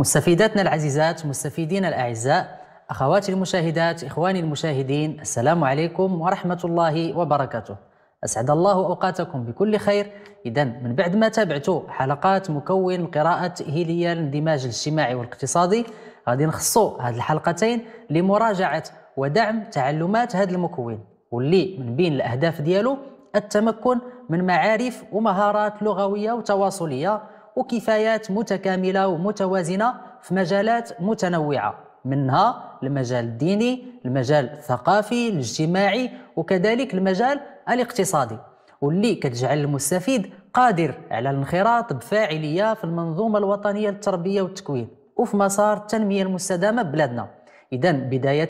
مستفيداتنا العزيزات مستفيدينا الأعزاء أخواتي المشاهدات إخواني المشاهدين السلام عليكم ورحمة الله وبركاته أسعد الله أوقاتكم بكل خير إذا من بعد ما تابعتوا حلقات مكون القراءة التأهيلية للاندماج الاجتماعي والاقتصادي غادي نخصوا هذه الحلقتين لمراجعة ودعم تعلمات هذا المكون واللي من بين الأهداف ديالو التمكن من معارف ومهارات لغوية وتواصلية وكفايات متكاملة ومتوازنة في مجالات متنوعة منها المجال الديني المجال الثقافي الاجتماعي وكذلك المجال الاقتصادي واللي كتجعل المستفيد قادر على الانخراط بفاعلية في المنظومة الوطنية للتربية والتكوين وفي مسار التنمية المستدامة ببلادنا إذا بداية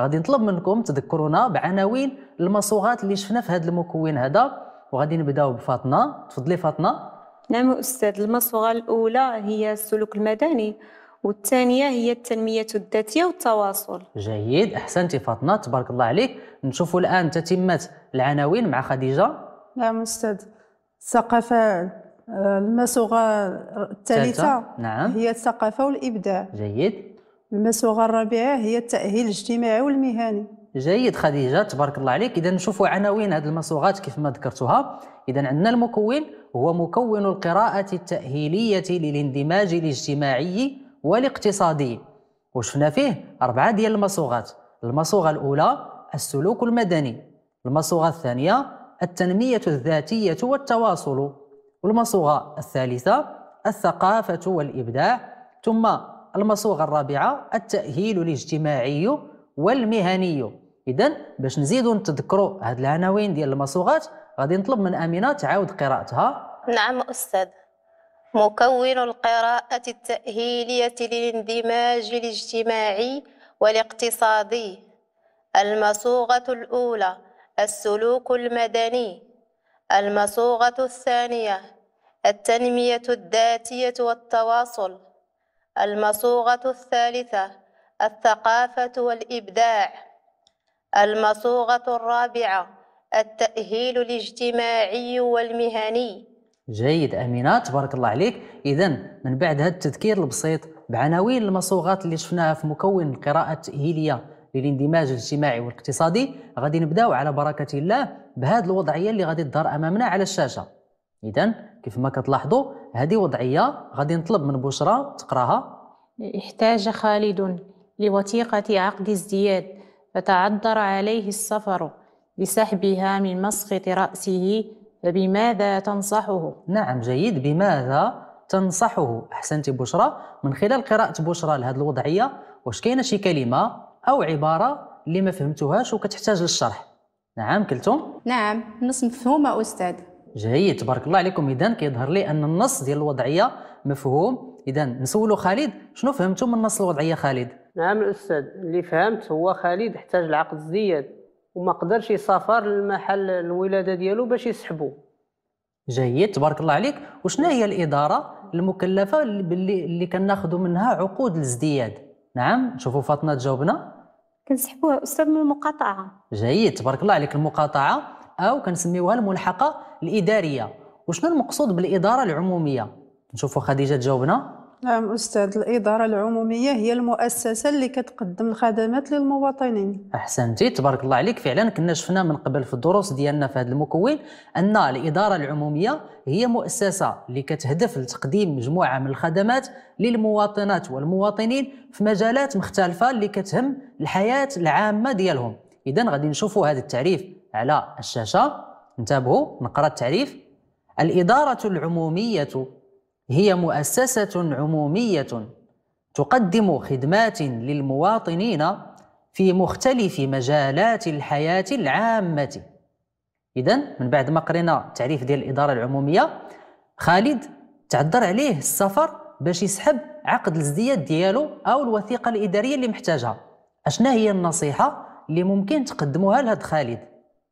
غادي نطلب منكم تذكرونا بعناوين المصوغات اللي شفنا في هذا المكون هذا وغادي نبداو بفاطمة تفضلي فاطمة نعم أستاذ المصوغة الأولى هي السلوك المدني والثانية هي التنمية الذاتية والتواصل جيد أحسنتي فاطمة تبارك الله عليك نشوفوا الآن تتمة العناوين مع خديجة نعم أستاذ الثقافة آه، المسوغة الثالثة نعم. هي الثقافة والإبداع جيد المسوغة الرابعة هي التأهيل الاجتماعي والمهني جيد خديجة تبارك الله عليك إذا نشوفوا عناوين هذه المسوغات كيف ما ذكرتها إذا عندنا المكون هو مكون القراءة التأهيلية للاندماج الاجتماعي والاقتصادي وشفنا فيه أربعة ديال المصوغات المصوغة الأولى السلوك المدني المصوغة الثانية التنمية الذاتية والتواصل والمصوغة الثالثة الثقافة والإبداع ثم المصوغة الرابعة التأهيل الاجتماعي والمهني إذا باش نزيدو نتذكروا هاد العناوين ديال المصوغات غادي نطلب من امينه تعاود قراءتها نعم استاذ مكون القراءة التأهيلية للاندماج الاجتماعي والاقتصادي المصوغة الأولى السلوك المدني المصوغة الثانية التنمية الذاتية والتواصل المصوغة الثالثة الثقافة والإبداع المصوغة الرابعة التأهيل الاجتماعي والمهني جيد أمينة تبارك الله عليك إذا من بعد هذا التذكير البسيط بعناوين المصوغات اللي شفناها في مكون القراءة التأهيلية للاندماج الاجتماعي والاقتصادي غادي نبداو على بركة الله بهذه الوضعية اللي غادي تظهر أمامنا على الشاشة إذا كيف ما كتلاحظوا هذه وضعية غادي نطلب من بشرى تقراها احتاج خالد لوثيقة عقد ازدياد فتعذر عليه السفر لسحبها من مسقط رأسه فبماذا تنصحه؟ نعم جيد بماذا تنصحه؟ أحسنت بشرى من خلال قراءة بشرى لهذه الوضعية واش كاينه شي كلمة أو عبارة اللي ما فهمتوهاش وكتحتاج للشرح نعم كلتم؟ نعم النص مفهومة أستاذ جيد تبارك الله عليكم إذا كيظهر لي أن النص ديال الوضعية مفهوم إذا نسولو خالد شنو فهمتم من نص الوضعية خالد؟ نعم الأستاذ اللي فهمت هو خالد احتاج لعقد زياد وما قدرش يسافر لمحل الولاده ديالو باش يسحبو جيد تبارك الله عليك وشنا هي الاداره المكلفه اللي, اللي كناخذوا منها عقود الازدياد نعم شوفوا فاطمه تجاوبنا كنسحبوها استاذ من المقاطعه جيد تبارك الله عليك المقاطعه او كنسميوها الملحقه الاداريه وشنو المقصود بالاداره العموميه نشوفوا خديجه تجاوبنا نعم أستاذ الإدارة العمومية هي المؤسسة اللي كتقدم الخدمات للمواطنين أحسنتي تبارك الله عليك فعلا كنا شفنا من قبل في الدروس ديالنا في هذا المكون أن الإدارة العمومية هي مؤسسة اللي كتهدف لتقديم مجموعة من الخدمات للمواطنات والمواطنين في مجالات مختلفة اللي كتهم الحياة العامة ديالهم إذا غادي نشوفوا هذا التعريف على الشاشة انتبهوا نقرأ التعريف الإدارة العمومية هي مؤسسة عمومية تقدم خدمات للمواطنين في مختلف مجالات الحياة العامة إذا من بعد ما قرينا التعريف ديال الإدارة العمومية خالد تعذر عليه السفر باش يسحب عقد الازدياد ديالو أو الوثيقة الإدارية اللي محتاجها أشنا هي النصيحة اللي ممكن تقدموها لهاد خالد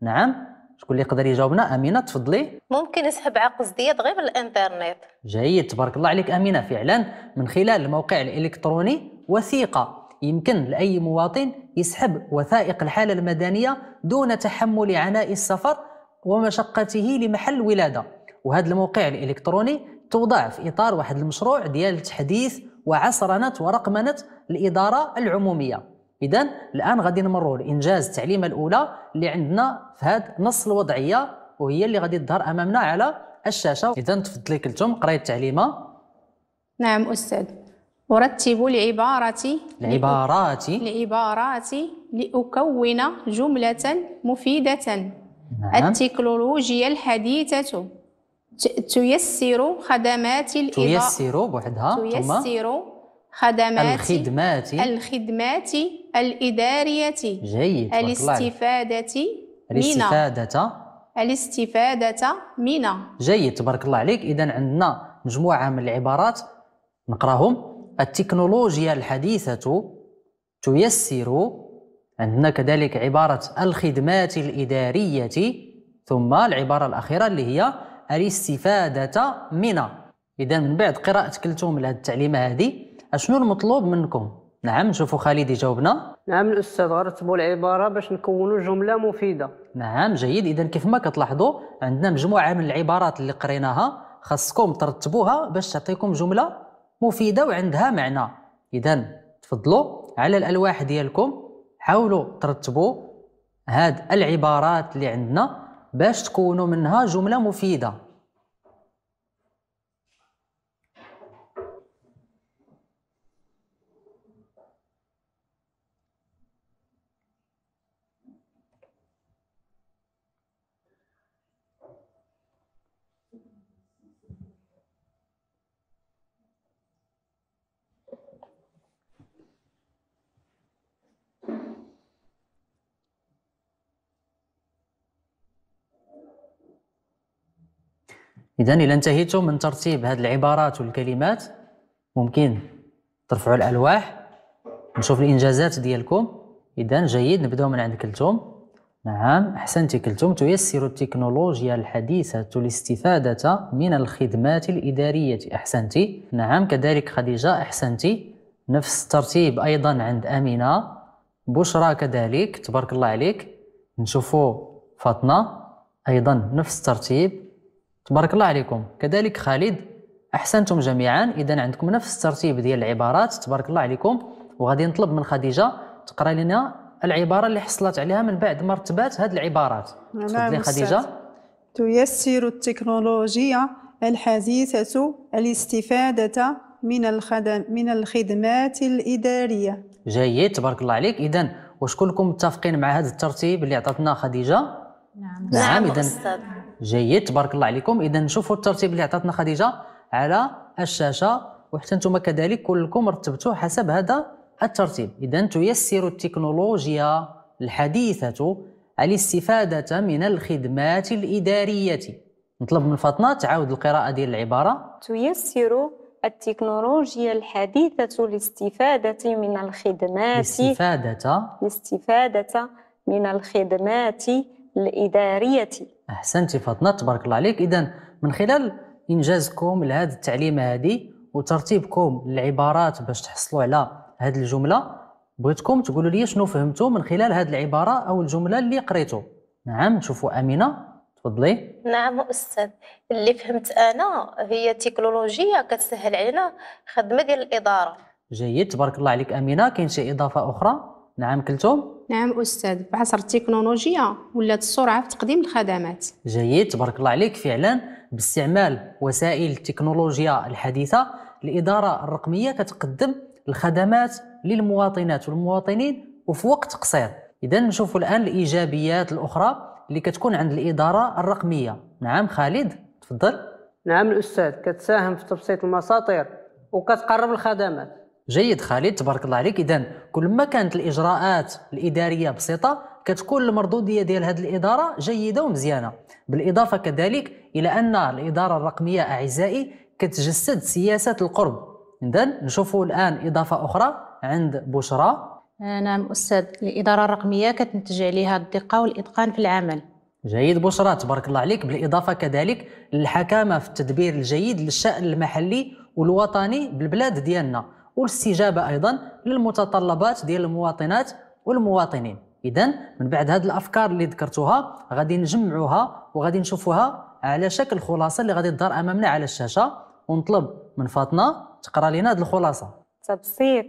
نعم شكون اللي يقدر يجاوبنا امينه تفضلي ممكن نسحب عقز ديال غير الانترنت جيد تبارك الله عليك امينه فعلا من خلال الموقع الالكتروني وثيقه يمكن لاي مواطن يسحب وثائق الحاله المدنيه دون تحمل عناء السفر ومشقته لمحل ولاده وهذا الموقع الالكتروني توضع في اطار واحد المشروع ديال تحديث وعصرنه ورقمنه الاداره العموميه اذا الان غادي نمروا لانجاز التعليمه الاولى اللي عندنا في هذا نص الوضعيه وهي اللي غادي تظهر امامنا على الشاشه اذا تفضلي كلثوم قراي التعليمه نعم استاذ أرتب لعبارتي لعباراتي لعباراتي لأكون جملة مفيدة نعم. التكنولوجيا الحديثة تيسر خدمات الإضاءة تيسر بوحدها تيسر خدمات الخدمات الخدمات الإدارية جيد الاستفادة من الاستفادة الاستفادة من جيد تبارك الله عليك إذا عندنا مجموعة من العبارات نقراهم التكنولوجيا الحديثة تيسر عندنا كذلك عبارة الخدمات الإدارية ثم العبارة الأخيرة اللي هي الاستفادة من إذا من بعد قراءة كلتهم لهذه التعليمة هذه اشنو المطلوب منكم نعم نشوفوا خالد يجاوبنا نعم الاستاذ غرتبوا العباره باش نكونوا جمله مفيده نعم جيد اذا كيف ما كتلاحظوا عندنا مجموعه من العبارات اللي قريناها خاصكم ترتبوها باش تعطيكم جمله مفيده وعندها معنى اذا تفضلوا على الالواح ديالكم حاولوا ترتبوا هاد العبارات اللي عندنا باش تكونوا منها جمله مفيده اذا إلى انتهيتم من ترتيب هذه العبارات والكلمات ممكن ترفعوا الالواح نشوف الانجازات ديالكم اذا جيد نبداو من عند كلتم نعم أحسنت كلتم تيسر التكنولوجيا الحديثة الاستفادة من الخدمات الإدارية أحسنت نعم كذلك خديجة أحسنت نفس الترتيب أيضا عند أمينة بشرى كذلك تبارك الله عليك نشوفوا فاطمة أيضا نفس الترتيب تبارك الله عليكم كذلك خالد احسنتم جميعا اذا عندكم نفس الترتيب ديال العبارات تبارك الله عليكم وغادي نطلب من خديجه تقرا لنا العباره اللي حصلت عليها من بعد ما رتبات هذه العبارات نعم، تفضلي خديجه تيسر التكنولوجيا الحديثه الاستفاده من الخدم من الخدمات الاداريه جيد تبارك الله عليك اذا واش كلكم متفقين مع هذا الترتيب اللي عطاتنا خديجه نعم نعم, نعم. جيد تبارك الله عليكم اذا شوفوا الترتيب اللي عطاتنا خديجه على الشاشه وحتى انتم كذلك كلكم رتبتوه حسب هذا الترتيب اذا تيسر التكنولوجيا الحديثه الاستفاده من الخدمات الاداريه نطلب من فاطمه تعاود القراءه ديال العباره تيسر التكنولوجيا الحديثة الاستفادة من الخدمات الاستفادة الاستفادة من الخدمات الإدارية احسنتي فاطمه تبارك الله عليك اذا من خلال انجازكم لهذه التعليمه هذه وترتيبكم للعبارات باش تحصلوا على هذه الجمله بغيتكم تقولوا لي شنو فهمتوا من خلال هذه العباره او الجمله اللي قريتو نعم شوفوا امينه تفضلي نعم استاذ اللي فهمت انا هي تكنولوجيا كتسهل علينا خدمه ديال الاداره جيد تبارك الله عليك امينه كاين شي اضافه اخرى نعم كلثوم نعم استاذ بعصر التكنولوجيا ولات السرعه في تقديم الخدمات جيد تبارك الله عليك فعلا باستعمال وسائل التكنولوجيا الحديثه الاداره الرقميه كتقدم الخدمات للمواطنات والمواطنين وفي وقت قصير اذا نشوف الان الايجابيات الاخرى اللي كتكون عند الاداره الرقميه نعم خالد تفضل نعم الاستاذ كتساهم في تبسيط المساطير وكتقرب الخدمات جيد خالد تبارك الله عليك اذا كل ما كانت الاجراءات الاداريه بسيطه كتكون المردوديه ديال هذه الاداره جيده ومزيانه بالاضافه كذلك الى ان الاداره الرقميه اعزائي كتجسد سياسه القرب اذا نشوفوا الان اضافه اخرى عند بشرى آه، نعم استاذ الاداره الرقميه كتنتج عليها الدقه والاتقان في العمل جيد بشرى تبارك الله عليك بالاضافه كذلك للحكامه في التدبير الجيد للشان المحلي والوطني بالبلاد ديالنا والاستجابه ايضا للمتطلبات ديال المواطنات والمواطنين اذا من بعد هذه الافكار اللي ذكرتوها غادي نجمعوها وغادي نشوفوها على شكل خلاصه اللي غادي تظهر امامنا على الشاشه ونطلب من فاطمه تقرا لنا هذه الخلاصه تبسيط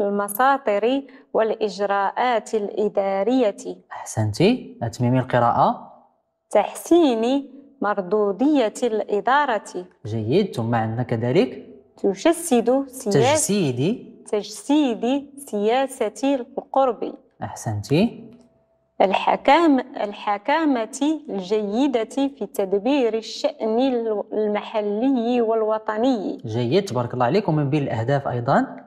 المساطر والإجراءات الإدارية أحسنتي أتميمي القراءة تحسين مردودية الإدارة جيد ثم عندنا كذلك تجسد سياسة تجسيدي تجسيد سياسة القرب أحسنتي الحكام الحكامة الجيدة في تدبير الشأن المحلي والوطني جيد تبارك الله عليك ومن بين الأهداف أيضا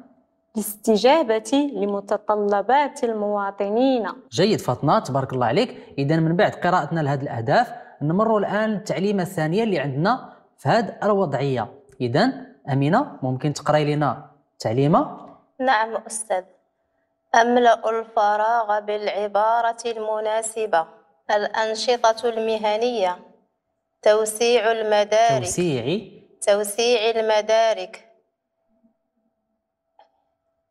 الاستجابة لمتطلبات المواطنين جيد فاطمة تبارك الله عليك إذا من بعد قراءتنا لهذه الأهداف نمر الآن للتعليمة الثانية اللي عندنا في هذه الوضعية إذا امينه ممكن تقراي لنا تعليمه نعم استاذ املا الفراغ بالعباره المناسبه الانشطه المهنيه توسيع المدارك توسيع توسيع المدارك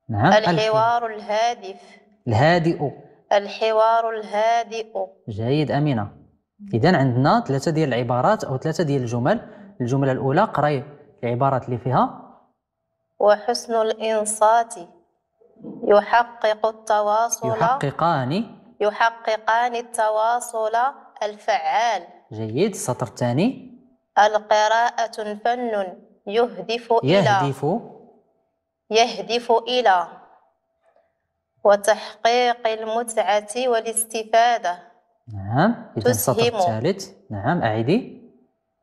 نعم الحوار الهادف الهادئ الحوار الهادئ جيد امينه اذا عندنا ثلاثه ديال العبارات او ثلاثه ديال الجمل الجمله الاولى قراي العبارات اللي فيها وحسن الإنصات يحقق التواصل يحققان يحققان التواصل الفعال جيد السطر الثاني القراءة فن يهدف إلى يهدف يهدف إلى وتحقيق المتعة والاستفادة نعم إذا السطر الثالث نعم أعيدي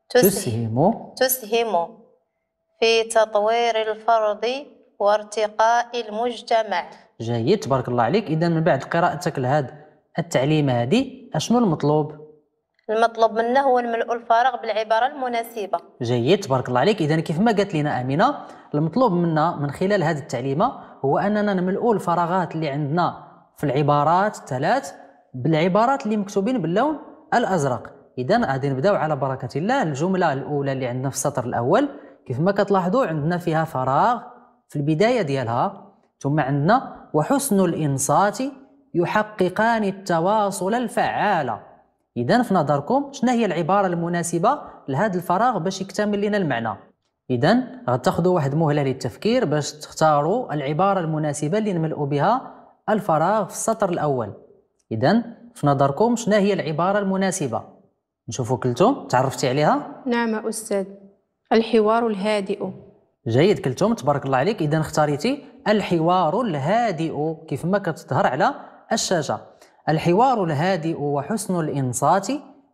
تسهم تسهم في تطوير الفرد وارتقاء المجتمع جيد تبارك الله عليك اذا من بعد قراءتك لهذا التعليم هذه اشنو المطلوب المطلوب منا هو نملؤ الفراغ بالعباره المناسبه جيد تبارك الله عليك اذا كيف ما قالت لنا امينه المطلوب منا من خلال هذه التعليمه هو اننا نملؤ الفراغات اللي عندنا في العبارات الثلاث بالعبارات اللي مكتوبين باللون الازرق اذا غادي نبداو على بركه الله الجمله الاولى اللي عندنا في السطر الاول كيف ما كتلاحظوا عندنا فيها فراغ في البداية ديالها ثم عندنا وحسن الإنصات يحققان التواصل الفعال إذا في نظركم شنو هي العبارة المناسبة لهذا الفراغ باش يكتمل لنا المعنى إذا غتاخذوا واحد مهلة للتفكير باش تختاروا العبارة المناسبة اللي نملؤ بها الفراغ في السطر الأول إذا في نظركم شنو هي العبارة المناسبة نشوفوا كلتم تعرفتي عليها نعم أستاذ الحوار الهادئ جيد كلتم تبارك الله عليك اذا اختاريتي الحوار الهادئ كيف ما كتظهر على الشاشه الحوار الهادئ وحسن الانصات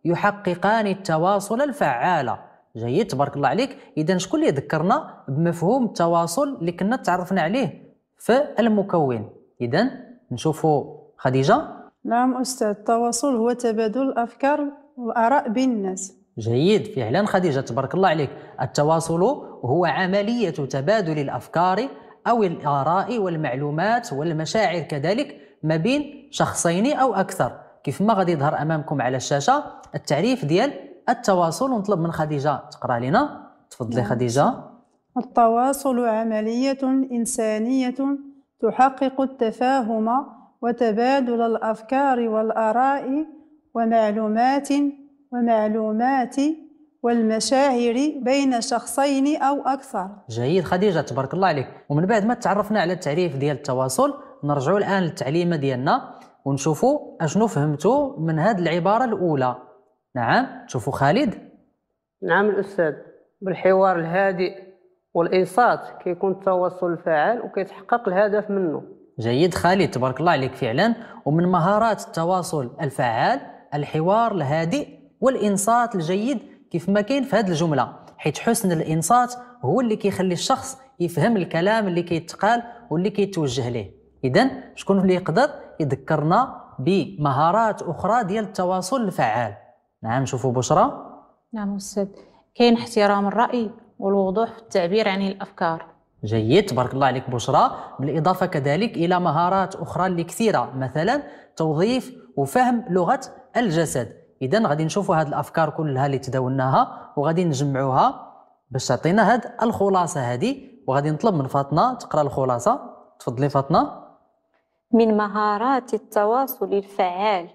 يحققان التواصل الفعال جيد تبارك الله عليك اذا شكون اللي ذكرنا بمفهوم التواصل اللي كنا تعرفنا عليه في المكون اذا نشوفوا خديجه نعم استاذ التواصل هو تبادل الافكار والاراء بين الناس جيد فعلا خديجه تبارك الله عليك التواصل هو عمليه تبادل الافكار او الاراء والمعلومات والمشاعر كذلك ما بين شخصين او اكثر كيف ما غادي يظهر امامكم على الشاشه التعريف ديال التواصل ونطلب من خديجه تقرا لنا تفضلي نعم. خديجه التواصل عمليه انسانيه تحقق التفاهم وتبادل الافكار والاراء ومعلومات ومعلومات والمشاعر بين شخصين أو أكثر جيد خديجة تبارك الله عليك ومن بعد ما تعرفنا على التعريف ديال التواصل نرجعوا الآن للتعليمة ديالنا ونشوفوا أشنو فهمتوا من هذه العبارة الأولى نعم شوفوا خالد نعم الأستاذ بالحوار الهادئ والإنصات كيكون التواصل الفعال وكيتحقق الهدف منه جيد خالد تبارك الله عليك فعلا ومن مهارات التواصل الفعال الحوار الهادئ والانصات الجيد كيف ما كاين في هذه الجمله حيث حسن الانصات هو اللي كيخلي الشخص يفهم الكلام اللي كيتقال واللي كيتوجه ليه اذا شكون اللي يقدر يذكرنا بمهارات اخرى ديال التواصل الفعال نعم شوفوا بشرى نعم استاذ كاين احترام الراي والوضوح في التعبير عن الافكار جيد تبارك الله عليك بشرى بالاضافه كذلك الى مهارات اخرى اللي كثيره مثلا توظيف وفهم لغه الجسد اذا غادي نشوفوا هذه الافكار كلها اللي تداولناها وغادي نجمعوها باش تعطينا هاد الخلاصه هذه وغادي نطلب من فاطمه تقرا الخلاصه تفضلي فاطمه من مهارات التواصل الفعال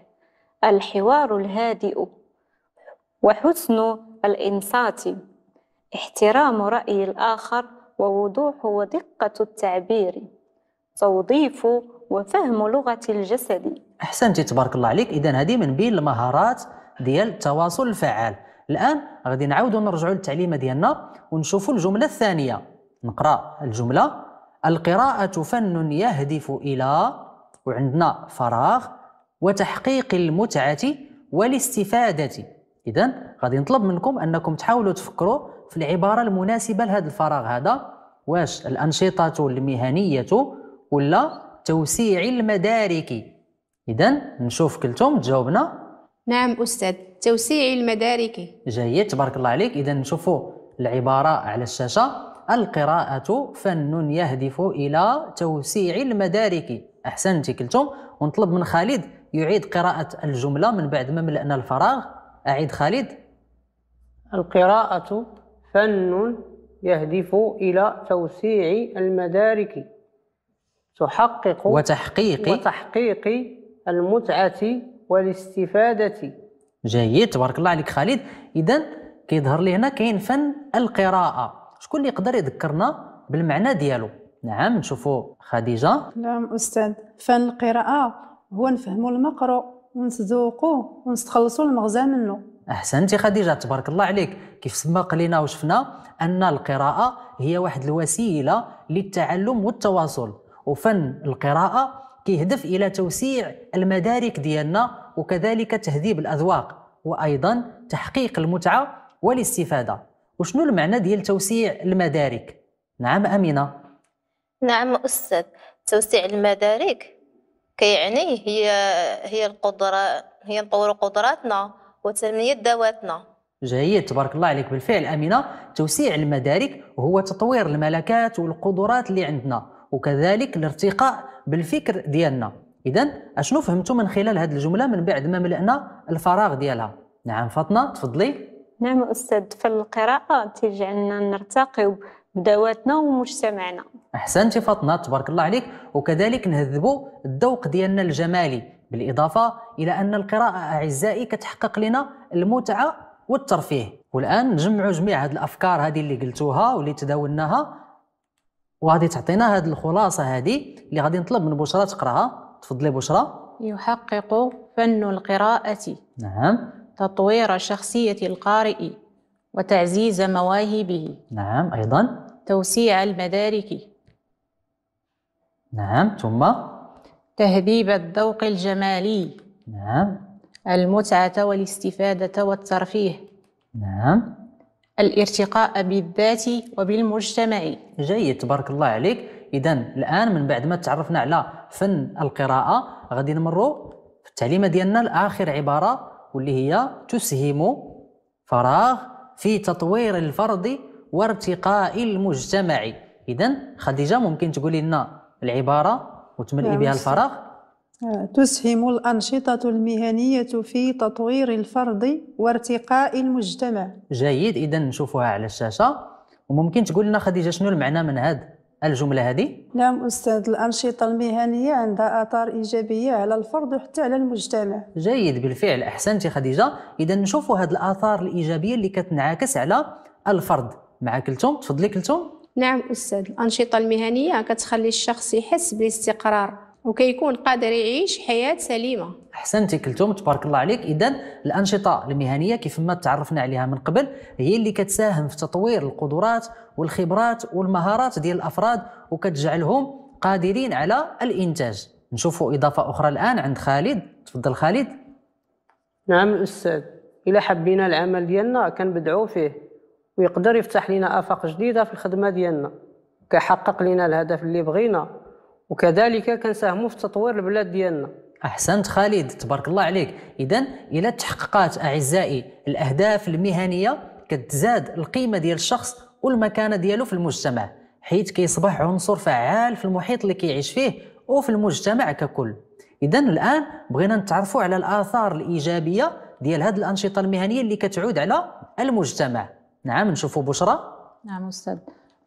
الحوار الهادئ وحسن الانصات احترام راي الاخر ووضوح ودقه التعبير توظيف وفهم لغه الجسد احسنتي تبارك الله عليك اذا هذه من بين المهارات ديال التواصل الفعال الان غادي نعاودوا نرجعوا للتعليمه ديالنا ونشوفوا الجمله الثانيه نقرا الجمله القراءه فن يهدف الى وعندنا فراغ وتحقيق المتعه والاستفاده اذا غادي نطلب منكم انكم تحاولوا تفكروا في العباره المناسبه لهذا الفراغ هذا واش الانشطه المهنيه ولا توسيع المدارك اذا نشوف كلتم تجاوبنا نعم أستاذ توسيع المدارك جيد تبارك الله عليك إذا نشوفوا العبارة على الشاشة القراءة فن يهدف إلى توسيع المدارك أحسنت كلتم ونطلب من خالد يعيد قراءة الجملة من بعد ما ملأنا الفراغ أعيد خالد القراءة فن يهدف إلى توسيع المدارك تحقق وتحقيق وتحقيق المتعة والاستفادة جيد تبارك الله عليك خالد إذا كيظهر لي هنا كاين فن القراءة شكون اللي يقدر يذكرنا بالمعنى ديالو نعم نشوفوا خديجة نعم أستاذ فن القراءة هو نفهموا المقروء ونتذوقوه ونستخلصوا المغزى منه احسنتي خديجه تبارك الله عليك كيف سما قلينا وشفنا ان القراءه هي واحد الوسيله للتعلم والتواصل وفن القراءه كيهدف الى توسيع المدارك ديالنا وكذلك تهذيب الاذواق وايضا تحقيق المتعه والاستفاده وشنو المعنى ديال توسيع المدارك نعم امينه نعم استاذ توسيع المدارك كيعني هي هي القدره هي نطور قدراتنا وتنميه ذواتنا جيد تبارك الله عليك بالفعل امينه توسيع المدارك هو تطوير الملكات والقدرات اللي عندنا وكذلك الارتقاء بالفكر ديالنا اذا اشنو فهمتوا من خلال هذه الجمله من بعد ما ملأنا الفراغ ديالها نعم فاطمه تفضلي نعم استاذ فالقراءه تجعلنا نرتقي بدواتنا ومجتمعنا احسنتي فاطمه تبارك الله عليك وكذلك نهذبوا الذوق ديالنا الجمالي بالاضافه الى ان القراءه اعزائي كتحقق لنا المتعه والترفيه والان نجمعوا جميع هذه الافكار هذه اللي قلتوها واللي تداولناها وغادي تعطينا هذه الخلاصه هذه اللي غادي نطلب من بشرى تقراها تفضلي بشرى يحقق فن القراءه نعم تطوير شخصيه القارئ وتعزيز مواهبه نعم ايضا توسيع المدارك نعم ثم تهذيب الذوق الجمالي نعم المتعه والاستفاده والترفيه نعم الارتقاء بالذات وبالمجتمع جيد تبارك الله عليك اذا الان من بعد ما تعرفنا على فن القراءه غادي نمروا في التعليمه ديالنا لاخر عباره واللي هي تسهم فراغ في تطوير الفرد وارتقاء المجتمع اذا خديجه ممكن تقولي لنا العباره وتملئي نعم، بها الفراغ تسهم الأنشطة المهنية في تطوير الفرد وارتقاء المجتمع جيد إذا نشوفها على الشاشة وممكن تقول لنا خديجة شنو المعنى من هذا الجملة هذه؟ نعم أستاذ الأنشطة المهنية عندها آثار إيجابية على الفرد وحتى على المجتمع جيد بالفعل أحسنتي خديجة إذا نشوفوا هذه الآثار الإيجابية اللي كتنعكس على الفرد مع كلتم تفضلي كلتم نعم أستاذ الأنشطة المهنية كتخلي الشخص يحس بالاستقرار وكيكون قادر يعيش حياه سليمه احسنتي كلتوم تبارك الله عليك اذا الانشطه المهنيه كيف ما تعرفنا عليها من قبل هي اللي كتساهم في تطوير القدرات والخبرات والمهارات ديال الافراد وكتجعلهم قادرين على الانتاج نشوفوا اضافه اخرى الان عند خالد تفضل خالد نعم الاستاذ الا حبينا العمل ديالنا كنبدعوا فيه ويقدر يفتح لنا افاق جديده في الخدمه ديالنا كيحقق لنا الهدف اللي بغينا وكذلك كنساهموا في تطوير البلاد ديالنا احسنت خالد تبارك الله عليك اذا الى تحققات اعزائي الاهداف المهنيه كتزاد القيمه ديال الشخص والمكانه ديالو في المجتمع حيث كيصبح عنصر فعال في المحيط اللي كيعيش فيه وفي المجتمع ككل اذا الان بغينا نتعرفوا على الاثار الايجابيه ديال هذه الانشطه المهنيه اللي كتعود على المجتمع نعم نشوفوا بشرى نعم استاذ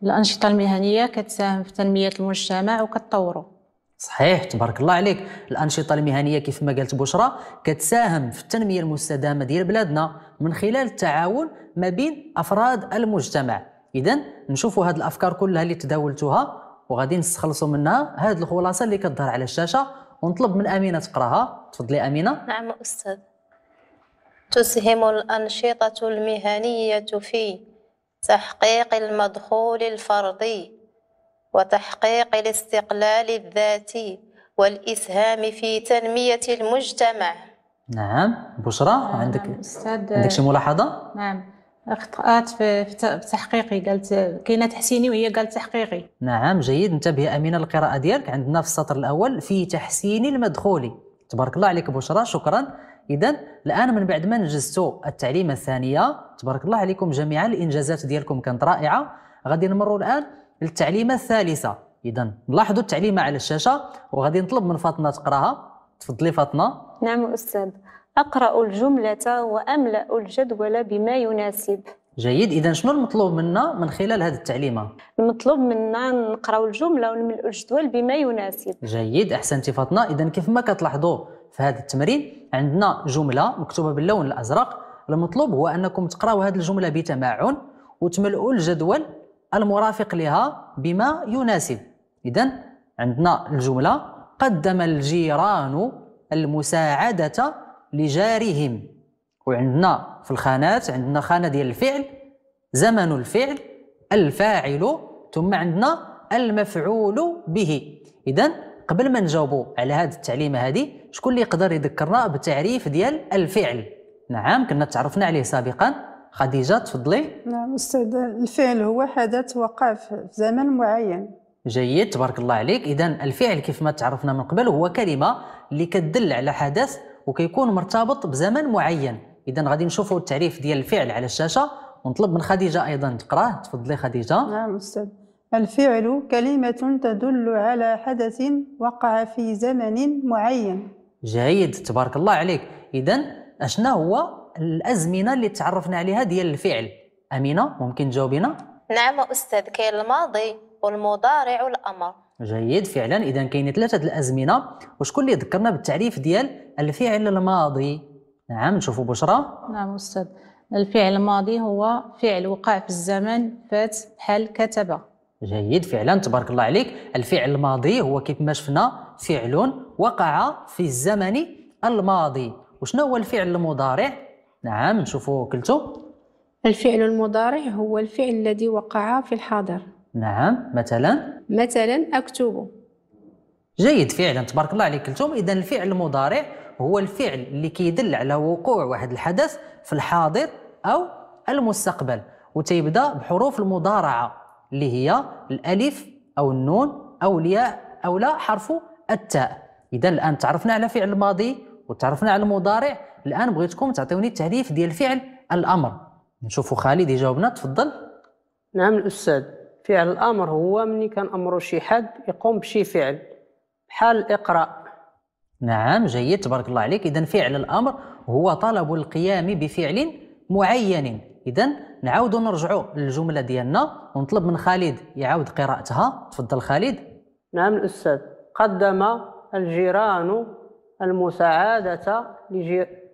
الانشطه المهنيه كتساهم في تنميه المجتمع وكتطوره صحيح تبارك الله عليك الانشطه المهنيه كيف ما قالت بشرى كتساهم في التنميه المستدامه ديال بلادنا من خلال التعاون ما بين افراد المجتمع اذا نشوفوا هذه الافكار كلها اللي تداولتوها وغادي نستخلصوا منها هذه الخلاصه اللي كتظهر على الشاشه ونطلب من امينه تقراها تفضلي امينه نعم استاذ تسهم الانشطه المهنيه في تحقيق المدخول الفردي وتحقيق الاستقلال الذاتي والإسهام في تنمية المجتمع نعم بشرى نعم. عندك أستاذ عندك شي ملاحظة؟ نعم اخطأت في تحقيقي قالت كاينه تحسيني وهي قالت تحقيقي نعم جيد انتبهي امينه القراءه ديالك عندنا في السطر الاول في تحسين المدخولي تبارك الله عليك بشرى شكرا اذا الان من بعد ما نجزتوا التعليمه الثانيه تبارك الله عليكم جميعا الانجازات ديالكم كانت رائعه غادي نمروا الان للتعليمه الثالثه اذا نلاحظوا التعليمه على الشاشه وغادي نطلب من فاطمه تقراها تفضلي فاطمه نعم استاذ اقرا الجمله واملا الجدول بما يناسب جيد اذا شنو المطلوب منا من خلال هذه التعليمه المطلوب منا نقراو الجمله ونملؤ الجدول بما يناسب جيد احسنتي فاطمه اذا كيف ما كتلاحظوا في هذا التمرين عندنا جمله مكتوبه باللون الازرق المطلوب هو انكم تقرأوا هذه الجمله بتمعن وتملؤوا الجدول المرافق لها بما يناسب اذا عندنا الجمله قدم الجيران المساعده لجارهم وعندنا في الخانات عندنا خانه ديال الفعل زمن الفعل الفاعل ثم عندنا المفعول به اذا قبل ما نجاوبوا على هذه التعليمه هذه شكون اللي يقدر يذكرنا بتعريف ديال الفعل نعم كنا تعرفنا عليه سابقا خديجه تفضلي نعم استاذ الفعل هو حدث وقع في زمن معين جيد تبارك الله عليك اذا الفعل كيف ما تعرفنا من قبل هو كلمه اللي كتدل على حدث وكيكون مرتبط بزمن معين اذا غادي نشوفوا التعريف ديال الفعل على الشاشه ونطلب من خديجه ايضا تقراه تفضلي خديجه نعم استاذ الفعل كلمة تدل على حدث وقع في زمن معين جيد تبارك الله عليك إذا أشنا هو الأزمنة اللي تعرفنا عليها ديال الفعل أمينة ممكن تجاوبينا نعم أستاذ كاين الماضي والمضارع والأمر جيد فعلا إذا كاين ثلاثة الأزمنة وشكون اللي ذكرنا بالتعريف ديال الفعل الماضي نعم نشوفوا بشرى نعم أستاذ الفعل الماضي هو فعل وقع في الزمن فات بحال كتب جيد فعلا تبارك الله عليك الفعل الماضي هو كيف ما شفنا فعل وقع في الزمن الماضي وشنو هو الفعل المضارع نعم نشوفوا كلتو الفعل المضارع هو الفعل الذي وقع في الحاضر نعم مثلا مثلا اكتب جيد فعلا تبارك الله عليك كلتم اذا الفعل المضارع هو الفعل اللي كيدل على وقوع واحد الحدث في الحاضر او المستقبل وتيبدا بحروف المضارعه اللي هي الألف أو النون أو الياء أو لا حرف التاء إذا الآن تعرفنا على فعل الماضي وتعرفنا على المضارع الآن بغيتكم تعطيوني التعريف ديال فعل الأمر نشوفوا خالد يجاوبنا تفضل نعم الأستاذ فعل الأمر هو ملي امر شي حد يقوم بشي فعل بحال اقرأ نعم جيد تبارك الله عليك إذا فعل الأمر هو طلب القيام بفعل معين إذا نعاودوا نرجعوا للجمله ديالنا ونطلب من خالد يعاود قراءتها تفضل خالد نعم الاستاذ قدم الجيران المساعده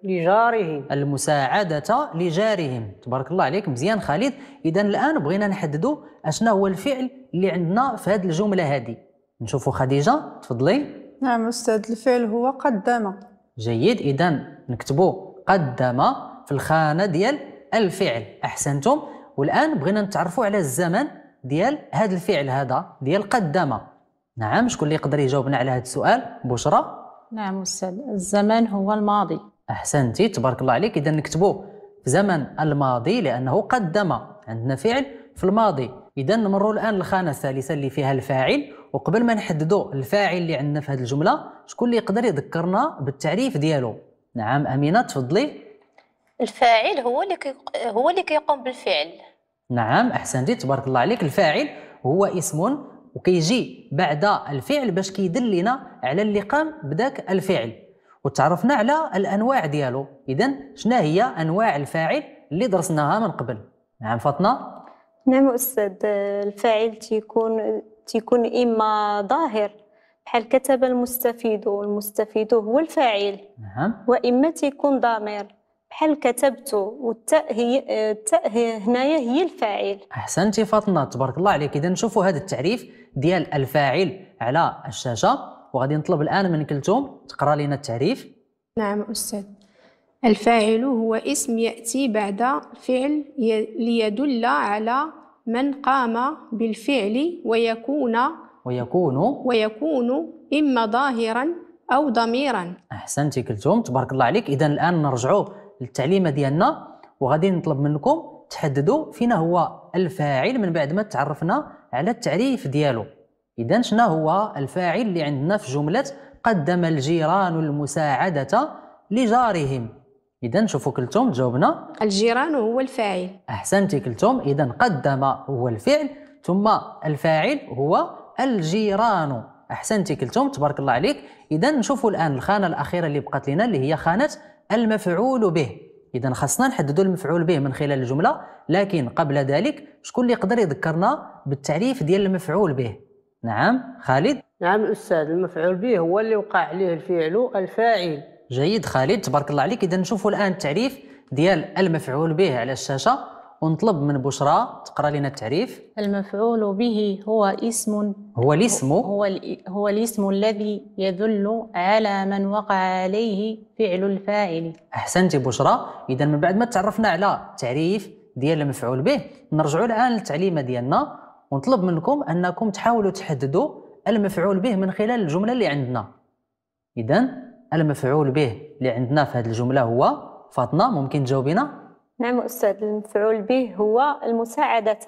لجارهم المساعدة لجارهم تبارك الله عليك مزيان خالد إذا الآن بغينا نحددوا أشنا هو الفعل اللي عندنا في هذه الجملة هذه نشوفوا خديجة تفضلي نعم أستاذ الفعل هو قدم جيد إذا نكتبوا قدم في الخانة ديال الفعل احسنتم والان بغينا نتعرفوا على الزمن ديال هذا الفعل هذا ديال قدم نعم شكون اللي يقدر يجاوبنا على هذا السؤال بشرى نعم استاذ الزمان هو الماضي احسنتي تبارك الله عليك اذا نكتبوا زمن الماضي لانه قدم عندنا فعل في الماضي اذا نمروا الان للخانه الثالثه اللي فيها الفاعل وقبل ما نحددوا الفاعل اللي عندنا في هذه الجمله شكون اللي يقدر يذكرنا بالتعريف ديالو نعم امينه تفضلي الفاعل هو اللي هو اللي كيقوم بالفعل نعم احسنتي تبارك الله عليك الفاعل هو اسم وكيجي بعد الفعل باش كيدل لنا على اللي قام بداك الفعل وتعرفنا على الانواع ديالو اذا شنا هي انواع الفاعل اللي درسناها من قبل نعم فاطمه نعم استاذ الفاعل تيكون تيكون اما ظاهر بحال كتب المستفيد والمستفيد هو الفاعل نعم واما تيكون ضمير بحال كتبتو والتاء هي التاء هنايا هي الفاعل احسنتي فاطمه تبارك الله عليك اذا نشوفوا هذا التعريف ديال الفاعل على الشاشه وغادي نطلب الان من كلثوم تقرا لنا التعريف نعم استاذ الفاعل هو اسم ياتي بعد فعل ليدل على من قام بالفعل ويكون ويكون ويكون اما ظاهرا او ضميرا احسنتي كلثوم تبارك الله عليك اذا الان نرجعوا للتعليمه ديالنا وغادي نطلب منكم تحددوا فينا هو الفاعل من بعد ما تعرفنا على التعريف ديالو اذا شنو هو الفاعل اللي عندنا في جمله قدم الجيران المساعده لجارهم اذا شوفوا كلتم جاوبنا الجيران هو الفاعل احسنتي كلتم اذا قدم هو الفعل ثم الفاعل هو الجيران احسنتي كلتم تبارك الله عليك اذا نشوفوا الان الخانه الاخيره اللي بقات لنا اللي هي خانه المفعول به اذا خاصنا نحددوا المفعول به من خلال الجمله لكن قبل ذلك شكون اللي يقدر يذكرنا بالتعريف ديال المفعول به نعم خالد نعم الاستاذ المفعول به هو اللي وقع عليه الفعل الفاعل جيد خالد تبارك الله عليك اذا نشوفوا الان التعريف ديال المفعول به على الشاشه ونطلب من بشرى تقرا لنا التعريف المفعول به هو اسم هو الاسم هو هو الاسم الذي يدل على من وقع عليه فعل الفاعل احسنتي بشرى اذا من بعد ما تعرفنا على تعريف ديال المفعول به نرجعوا الان للتعليمه ديالنا ونطلب منكم انكم تحاولوا تحددوا المفعول به من خلال الجمله اللي عندنا اذا المفعول به اللي عندنا في هذه الجمله هو فاطمه ممكن تجاوبينا نعم استاذ المفعول به هو المساعده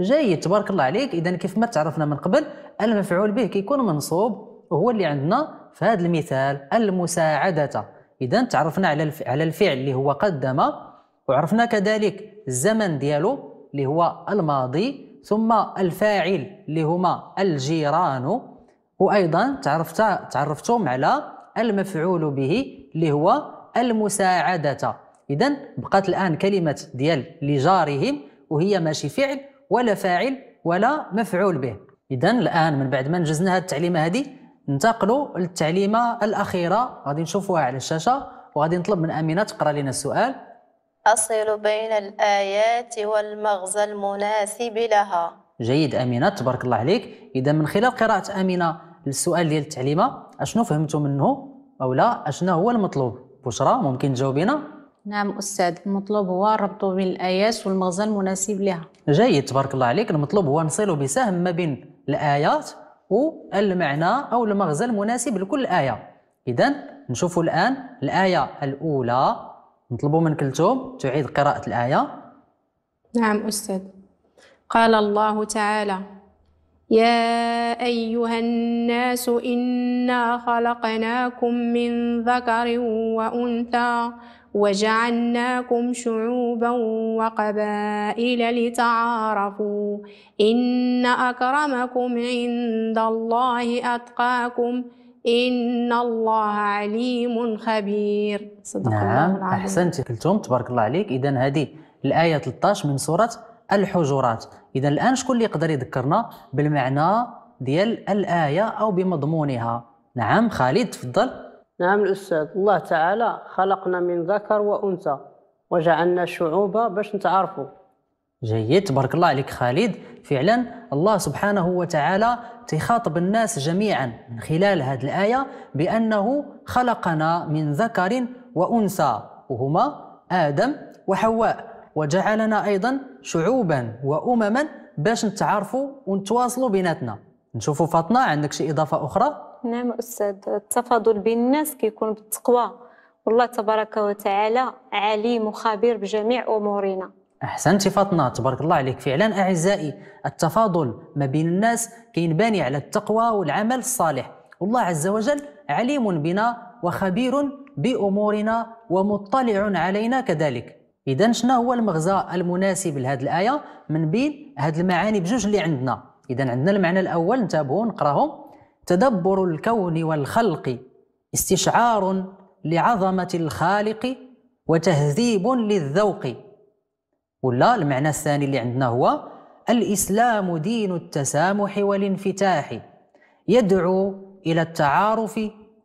جيد تبارك الله عليك اذا كيف ما تعرفنا من قبل المفعول به كيكون منصوب وهو اللي عندنا في هذا المثال المساعده اذا تعرفنا على على الفعل اللي هو قدم وعرفنا كذلك الزمن ديالو اللي هو الماضي ثم الفاعل اللي هما الجيران وايضا تعرفت تعرفتم على المفعول به اللي هو المساعده اذا بقات الان كلمه ديال لجارهم وهي ماشي فعل ولا فاعل ولا مفعول به اذا الان من بعد ما نجزنا هذه التعليمه هذه ننتقلوا للتعليمه الاخيره غادي نشوفوها على الشاشه وغادي نطلب من امينه تقرا لنا السؤال أصل بين الآيات والمغزى المناسب لها جيد أمينة تبارك الله عليك إذا من خلال قراءة أمينة للسؤال ديال التعليمة أشنو فهمتوا منه أو لا أشنو هو المطلوب بشرى ممكن تجاوبينا نعم أستاذ المطلوب هو ربط بين الآيات والمغزى المناسب لها جيد تبارك الله عليك المطلوب هو نصل بسهم ما بين الآيات والمعنى أو المغزى المناسب لكل آية إذا نشوف الآن الآية الأولى نطلب من كلثوم تعيد قراءة الآية نعم أستاذ قال الله تعالى يا أيها الناس إنا خلقناكم من ذكر وأنثى وجعلناكم شعوبا وقبائل لتعارفوا إن أكرمكم عند الله أتقاكم إن الله عليم خبير صدق نعم الله العظيم أحسنت كلتم تبارك الله عليك إذا هذه الآية 13 من سورة الحجرات اذا الان شكون اللي يقدر يذكرنا بالمعنى ديال الايه او بمضمونها نعم خالد تفضل نعم الاستاذ الله تعالى خلقنا من ذكر وانثى وجعلنا شعوبا باش نتعارفوا جيد تبارك الله عليك خالد فعلا الله سبحانه وتعالى تخاطب الناس جميعا من خلال هذه الآية بأنه خلقنا من ذكر وأنثى وهما آدم وحواء وجعلنا ايضا شعوبا وامما باش نتعارفوا ونتواصلوا بيناتنا نشوفوا فاطمه عندك شي اضافه اخرى نعم استاذ التفاضل بين الناس كيكون بالتقوى والله تبارك وتعالى عليم وخبير بجميع امورنا احسنتي فاطمه تبارك الله عليك فعلا اعزائي التفاضل ما بين الناس كينبني على التقوى والعمل الصالح والله عز وجل عليم بنا وخبير بامورنا ومطلع علينا كذلك اذا شنو هو المغزى المناسب لهذه الايه من بين هذه المعاني بجوج اللي عندنا اذا عندنا المعنى الاول انتبهوا نقراه تدبر الكون والخلق استشعار لعظمه الخالق وتهذيب للذوق ولا المعنى الثاني اللي عندنا هو الاسلام دين التسامح والانفتاح يدعو الى التعارف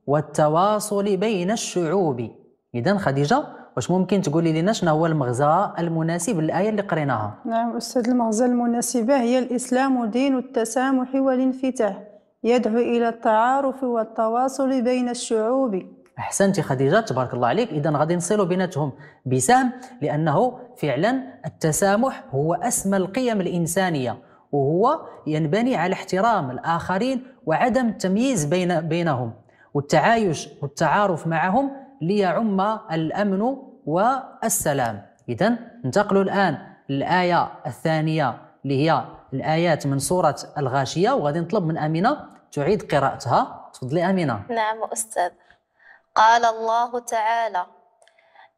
والتواصل بين الشعوب اذا خديجه واش ممكن تقولي لنا شنو هو المغزى المناسب للايه اللي قريناها نعم استاذ المغزى المناسبه هي الاسلام دين التسامح والانفتاح يدعو الى التعارف والتواصل بين الشعوب احسنتي خديجه تبارك الله عليك اذا غادي نصلوا بيناتهم بسام لانه فعلا التسامح هو اسمى القيم الانسانيه وهو ينبني على احترام الاخرين وعدم التمييز بين بينهم والتعايش والتعارف معهم ليعم الأمن والسلام إذا ننتقل الآن للآية الثانية اللي هي الآيات من سورة الغاشية وغادي نطلب من أمينة تعيد قراءتها تفضلي أمينة نعم أستاذ قال الله تعالى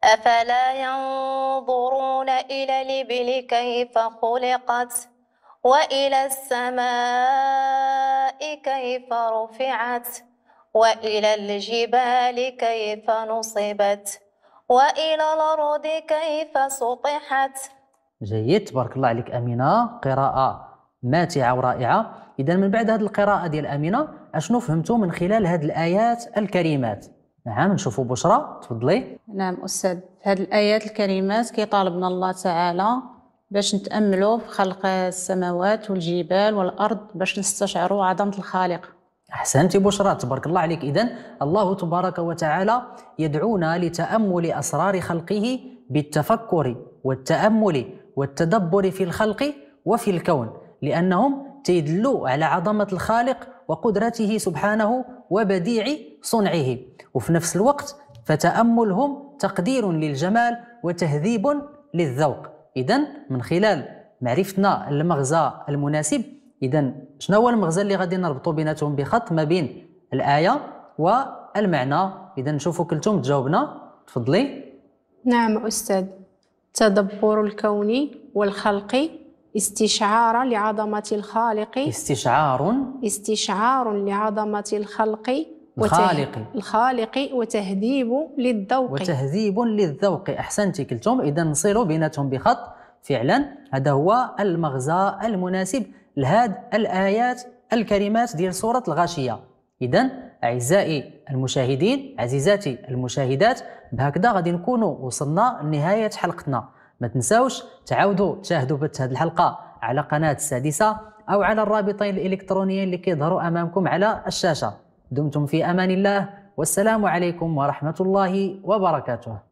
أفلا ينظرون إلى الإبل كيف خلقت وإلى السماء كيف رفعت وإلى الجبال كيف نصبت وإلى الأرض كيف سطحت جيد تبارك الله عليك أمينة قراءة ماتعة ورائعة إذا من بعد هذه القراءة ديال أمينة أشنو فهمتوا من خلال هذه الآيات الكريمات نعم نشوفوا بشرى تفضلي نعم أستاذ هذه الآيات الكريمات كيطالبنا الله تعالى باش نتأملوا في خلق السماوات والجبال والأرض باش نستشعروا عظمة الخالق احسنت بشرى تبارك الله عليك اذا الله تبارك وتعالى يدعونا لتامل اسرار خلقه بالتفكر والتامل والتدبر في الخلق وفي الكون لانهم تيدلوا على عظمه الخالق وقدرته سبحانه وبديع صنعه وفي نفس الوقت فتاملهم تقدير للجمال وتهذيب للذوق اذا من خلال معرفتنا المغزى المناسب اذا شنو هو المغزى اللي غادي نربطوا بيناتهم بخط ما بين الايه والمعنى اذا نشوفوا كلتم تجاوبنا تفضلي نعم استاذ تدبر الكون والخلق استشعار لعظمه الخالق استشعار استشعار لعظمه الخلق الخالق الخالق وتهذيب للذوق وتهذيب للذوق احسنتي كلتم اذا نصيروا بيناتهم بخط فعلا هذا هو المغزى المناسب لهاد الآيات الكريمات ديال سورة الغاشية إذا أعزائي المشاهدين عزيزاتي المشاهدات بهكذا غادي نكونوا وصلنا لنهاية حلقتنا ما تنساوش تعاودوا تشاهدوا بث هذه الحلقة على قناة السادسة أو على الرابطين الإلكترونيين اللي كيظهروا أمامكم على الشاشة دمتم في أمان الله والسلام عليكم ورحمة الله وبركاته